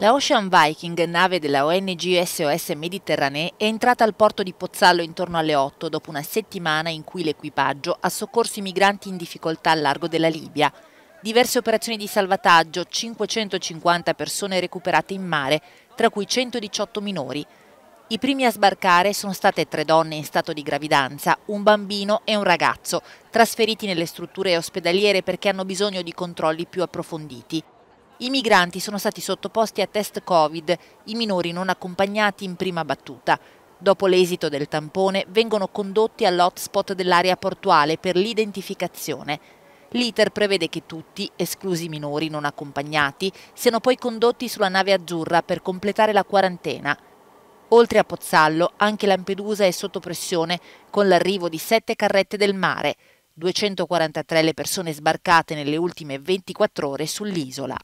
La Ocean Viking, nave della ONG SOS Mediterranee, è entrata al porto di Pozzallo intorno alle 8 dopo una settimana in cui l'equipaggio ha soccorso i migranti in difficoltà al largo della Libia. Diverse operazioni di salvataggio, 550 persone recuperate in mare, tra cui 118 minori. I primi a sbarcare sono state tre donne in stato di gravidanza, un bambino e un ragazzo, trasferiti nelle strutture ospedaliere perché hanno bisogno di controlli più approfonditi. I migranti sono stati sottoposti a test Covid, i minori non accompagnati in prima battuta. Dopo l'esito del tampone vengono condotti all'hotspot dell'area portuale per l'identificazione. L'iter prevede che tutti, esclusi i minori non accompagnati, siano poi condotti sulla nave azzurra per completare la quarantena. Oltre a Pozzallo, anche Lampedusa è sotto pressione con l'arrivo di sette carrette del mare, 243 le persone sbarcate nelle ultime 24 ore sull'isola.